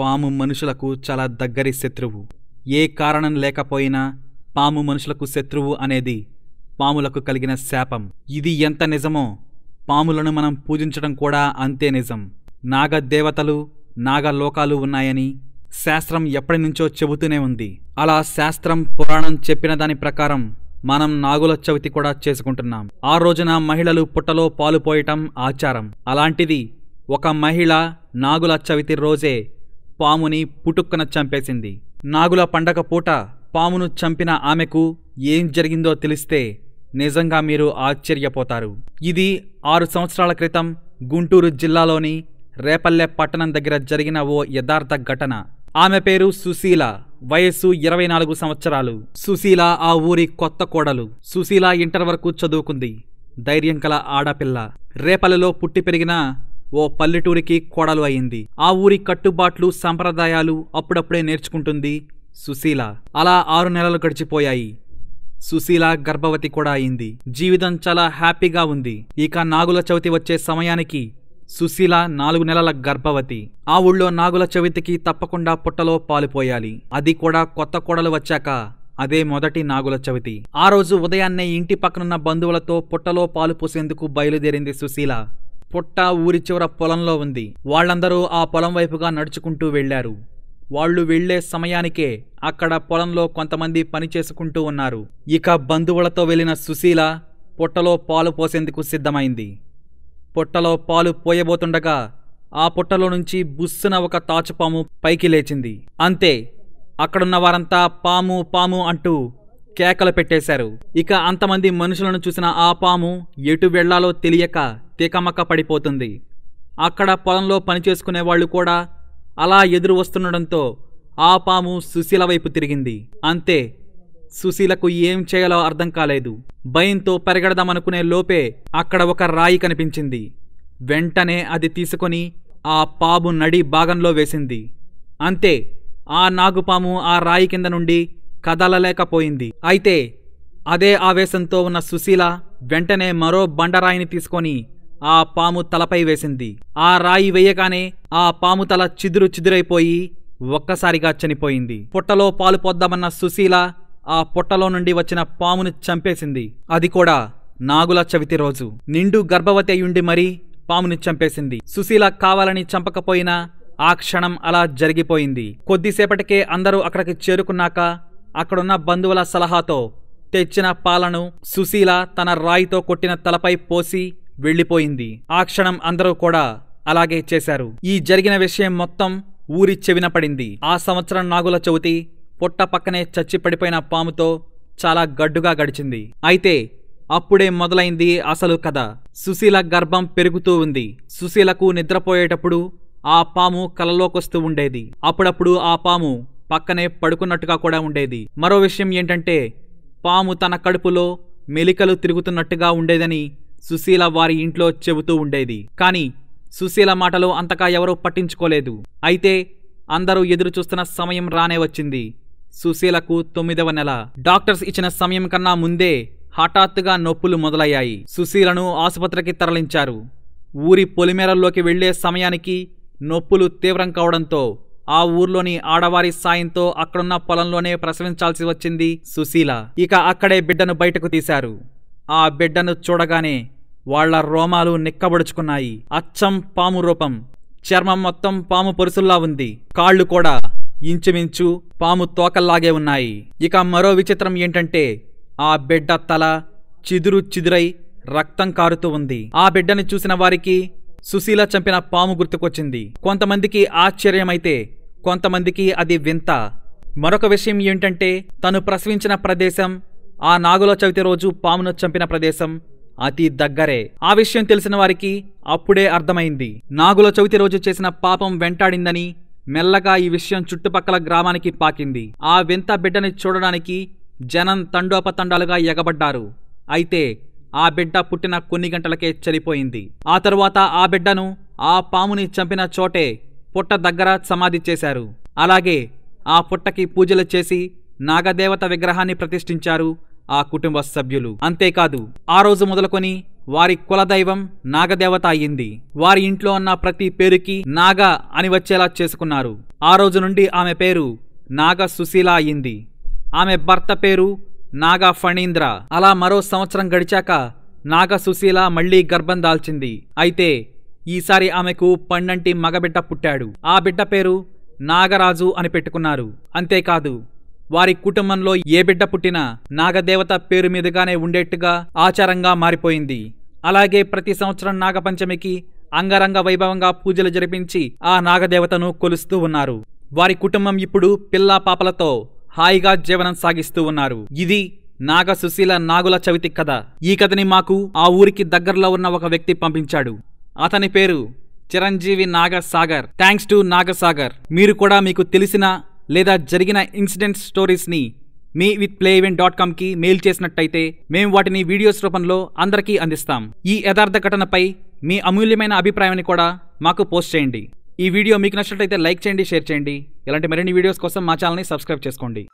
పాము మనుషులకు చాలా దగ్గరి శత్రువు ఏ కారణం లేకపోయినా పాము మనుషులకు శత్రువు అనేది పాములకు కలిగిన శాపం ఇది ఎంత నిజమో పాములను మనం పూజించడం కూడా అంతే నిజం నాగదేవతలు నాగలోకాలు ఉన్నాయని శాస్త్రం ఎప్పటి నుంచో చెబుతూనే ఉంది అలా శాస్త్రం పురాణం చెప్పిన దాని ప్రకారం మనం నాగుల చవితి కూడా చేసుకుంటున్నాం ఆ రోజున మహిళలు పుట్టలో పాలు పోయటం ఆచారం అలాంటిది ఒక మహిళ నాగుల చవితి రోజే పాముని పుటుక్కన చంపేసింది నాగుల పండగ పూట పామును చంపిన ఆమెకు ఏం జరిగిందో తెలిస్తే నిజంగా మీరు ఆశ్చర్యపోతారు ఇది ఆరు సంవత్సరాల క్రితం గుంటూరు జిల్లాలోని రేపల్లె పట్టణం దగ్గర జరిగిన ఓ యథార్థ ఘటన ఆమె పేరు సుశీల వయస్సు ఇరవై నాలుగు సంవత్సరాలు సుశీల ఆ ఊరి కొత్త కోడలు సుశీల ఇంటర్ వరకు చదువుకుంది ధైర్యం కల ఆడపిల్ల రేపల్లెలో పుట్టి పెరిగిన ఓ పల్లెటూరికి కోడలు అయింది ఆ ఊరి కట్టుబాట్లు సంప్రదాయాలు అప్పుడప్పుడే నేర్చుకుంటుంది సుశీల అలా ఆరు నెలలు గడిచిపోయాయి సుశీల గర్భవతి కూడా అయింది జీవితం చాలా హ్యాపీగా ఉంది ఇక నాగుల చవితి వచ్చే సమయానికి సుశీల నాలుగు నెలల గర్భవతి ఆ ఊళ్ళో నాగుల చవితికి తప్పకుండా పుట్టలో పాలుపోయాలి అది కూడా కొత్త కోడలు వచ్చాక అదే మొదటి నాగుల చవితి ఆ రోజు ఉదయాన్నే ఇంటి పక్కనున్న బంధువులతో పుట్టలో పాలు పోసేందుకు బయలుదేరింది సుశీల పుట్ట ఊరి చివర పొలంలో ఉంది వాళ్ళందరూ ఆ పొలం వైపుగా నడుచుకుంటూ వెళ్లారు వాళ్ళు వెళ్లే సమయానికే అక్కడ పొలంలో కొంతమంది పని చేసుకుంటూ ఉన్నారు ఇక బంధువులతో వెళ్లిన సుశీల పుట్టలో పాలు పోసేందుకు సిద్ధమైంది పుట్టలో పాలు పోయబోతుండగా ఆ పుట్టలో నుంచి బుస్సున ఒక తాచుపాము పైకి లేచింది అంతే అక్కడున్న వారంతా పాము పాము అంటూ కేకలు పెట్టేశారు ఇక అంతమంది మనుషులను చూసిన ఆ పాము ఎటు వెళ్లాలో తెలియక తికమక పడిపోతుంది అక్కడ పొలంలో పనిచేసుకునేవాళ్లు వాళ్ళు కూడా అలా ఎదురు వస్తుండడంతో ఆ పాము సుశీల వైపు తిరిగింది అంతే సుశీలకు ఏం చేయాలో అర్థం కాలేదు భయంతో పరిగెడదామనుకునే లోపే అక్కడ ఒక రాయి కనిపించింది వెంటనే అది తీసుకొని ఆ పాము నడి భాగంలో వేసింది అంతే ఆ నాగుపాము ఆ రాయి కింద నుండి కదలలేకపోయింది అయితే అదే ఆవేశంతో ఉన్న సుశీల వెంటనే మరో బండరాయిని తీసుకొని ఆ పాము తలపై వేసింది ఆ రాయి వేయగానే ఆ పాము తల చిదురు చిదురైపోయి ఒక్కసారిగా చనిపోయింది పొట్టలో పాలు పొద్దామన్న సుశీల ఆ పొట్టలో నుండి వచ్చిన పామును చంపేసింది అది కూడా నాగుల చవితి రోజు నిండు గర్భవతి అయ్యుండి మరీ పామును చంపేసింది సుశీల కావాలని చంపకపోయినా ఆ క్షణం అలా జరిగిపోయింది కొద్దిసేపటికే అందరూ అక్కడికి చేరుకున్నాక అక్కడున్న బంధువుల సలహాతో తెచ్చిన పాలను సుశీల తన రాయితో కొట్టిన తలపై పోసి వెళ్ళిపోయింది ఆ క్షణం అందరూ కూడా అలాగే చేశారు ఈ జరిగిన విషయం మొత్తం ఊరి చెవిన పడింది ఆ సంవత్సరం నాగుల చవితి పొట్ట పక్కనే చచ్చి పడిపోయిన పాముతో చాలా గడ్డుగా గడిచింది అయితే అప్పుడే మొదలైంది అసలు కథ సుశీల గర్భం పెరుగుతూ ఉంది సుశీలకు నిద్రపోయేటప్పుడు ఆ పాము కలలోకొస్తూ ఉండేది అప్పుడప్పుడు ఆ పాము పక్కనే పడుకున్నట్టుగా కూడా ఉండేది మరో విషయం ఏంటంటే పాము తన కడుపులో మెలికలు తిరుగుతున్నట్టుగా ఉండేదని సుశీల వారి ఇంట్లో చెబుతూ ఉండేది కానీ సుశీల మాటలు అంతగా ఎవరూ పట్టించుకోలేదు అయితే అందరూ ఎదురు చూస్తున్న సమయం రానే వచ్చింది సుశీలకు తొమ్మిదవ నెల డాక్టర్స్ ఇచ్చిన సమయం కన్నా ముందే హఠాత్తుగా నొప్పులు మొదలయ్యాయి సుశీలను ఆసుపత్రికి తరలించారు ఊరి పొలిమేరల్లోకి వెళ్లే సమయానికి నొప్పులు తీవ్రం కావడంతో ఆ ఊర్లోని ఆడవారి సాయంతో అక్కడున్న పొలంలోనే ప్రసవించాల్సి వచ్చింది సుశీల ఇక అక్కడే బిడ్డను బయటకు తీశారు ఆ బిడ్డను చూడగానే వాళ్ల రోమాలు నిక్కబడుచుకున్నాయి అచ్చం పాము రూపం చర్మం మొత్తం పాము పొరుసుల్లా ఉంది కాళ్ళు కూడా ఇంచుమించు పాము తోకల్లాగే ఉన్నాయి ఇక మరో విచిత్రం ఏంటంటే ఆ బిడ్డ తల చిదురు చిదురై రక్తం కారుతూ ఉంది ఆ బిడ్డని చూసిన వారికి సుశీల చంపిన పాము గుర్తుకొచ్చింది కొంతమందికి ఆశ్చర్యమైతే కొంతమందికి అది వింత మరొక విషయం ఏంటంటే తను ప్రసవించిన ప్రదేశం ఆ నాగుల చవితి రోజు పామును చంపిన ప్రదేశం అతి దగ్గరే ఆ విషయం తెలిసిన వారికి అప్పుడే అర్థమైంది నాగుల చవితి రోజు చేసిన పాపం వెంటాడిందని మెల్లగా ఈ విషయం చుట్టుపక్కల గ్రామానికి పాకింది ఆ వింత బిడ్డని చూడడానికి జనం తండోపతండాలుగా ఎగబడ్డారు అయితే ఆ బిడ్డ పుట్టిన కొన్ని గంటలకే చనిపోయింది ఆ తరువాత ఆ బిడ్డను ఆ పాముని చంపిన చోటే పుట్ట దగ్గర సమాధి చేశారు అలాగే ఆ పుట్టకి పూజలు చేసి నాగదేవత విగ్రహాన్ని ప్రతిష్ఠించారు ఆ కుటుంబ సభ్యులు అంతేకాదు ఆ రోజు మొదలుకొని వారి కులదైవం నాగదేవత అయ్యింది వారి ఇంట్లో ఉన్న ప్రతి పేరుకి నాగ అని వచ్చేలా చేసుకున్నారు ఆ రోజు నుండి ఆమె పేరు నాగ సుశీల అయింది ఆమె భర్త పేరు నాగ ఫణీంద్ర అలా మరో సంవత్సరం గడిచాక నాగ సుశీల మళ్లీ గర్భం దాల్చింది అయితే ఈసారి ఆమెకు పన్నంటి మగబిడ్డ పుట్టాడు ఆ బిడ్డ పేరు నాగరాజు అని పెట్టుకున్నారు అంతేకాదు వారి కుటుంబంలో ఏ బిడ్డ పుట్టినా నాగదేవత పేరు మీదుగానే ఉండేట్టుగా ఆచారంగా మారిపోయింది అలాగే ప్రతి సంవత్సరం నాగపంచమికి అంగరంగ వైభవంగా పూజలు జరిపించి ఆ నాగదేవతను కొలుస్తూ ఉన్నారు వారి కుటుంబం ఇప్పుడు పిల్లా పాపలతో హాయిగా జీవనం సాగిస్తూ ఉన్నారు ఇది నాగ సుశీల నాగుల చవితి కథ ఈ కథని మాకు ఆ ఊరికి దగ్గరలో ఉన్న ఒక వ్యక్తి పంపించాడు అతని పేరు చిరంజీవి నాగసాగర్ థ్యాంక్స్ టు నాగసాగర్ మీరు కూడా మీకు తెలిసిన లేదా జరిగిన ఇన్సిడెంట్ స్టోరీస్ని మీ విత్ ప్లే ఈవెంట్ డాట్ కామ్కి మెయిల్ చేసినట్టయితే మేము వాటిని వీడియోస్ రూపంలో అందరికీ అందిస్తాం ఈ యథార్థ ఘటనపై మీ అమూల్యమైన అభిప్రాయాన్ని కూడా మాకు పోస్ట్ చేయండి ఈ వీడియో మీకు నచ్చినట్లయితే లైక్ చేయండి షేర్ చేయండి ఇలాంటి మరిన్ని వీడియోస్ కోసం మా ఛానల్ని సబ్స్క్రైబ్ చేసుకోండి